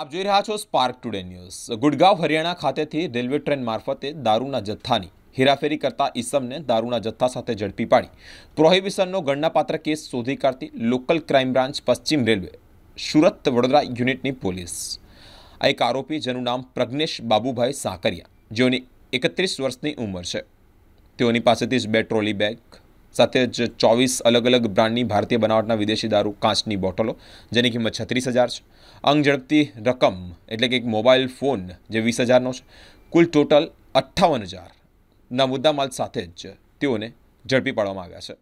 આપ જોઈ રહ્યા છો spark today news Gurgaon Haryana ખાતેથી રેલવે ટ્રેન મારફતે દારૂના જથ્થાની હેરાફેરી કરતા ઈસમને દારૂના જથ્થા સાથે ઝડપી પાડી પ્રોહિબિશનનો ગણનાપાત્ર કેસ શોધી કાઢતી લોકલ ક્રાઇમ બ્રાન્ચ પશ્ચિમ રેલવે સુરત વડોદરા યુનિટની પોલીસ આ એક આરોપી જેનું નામ પ્રજ્ઞેશ બાબુભાઈ સાકરિયા જેઓની એકત્રીસ વર્ષની ઉંમર છે તેઓની પાસેથી જ બે ટ્રોલી બેગ સાથે જ ચોવીસ અલગ અલગ બ્રાન્ડની ભારતીય બનાવટના વિદેશી દારૂ કાચની બોટલો જેની કિંમત છત્રીસ હજાર છે અંગ ઝડપતી રકમ એટલે કે એક મોબાઈલ ફોન જે વીસ હજારનો છે કુલ ટોટલ અઠ્ઠાવન હજારના મુદ્દામાલ સાથે જ તેઓને ઝડપી પાડવામાં આવ્યા છે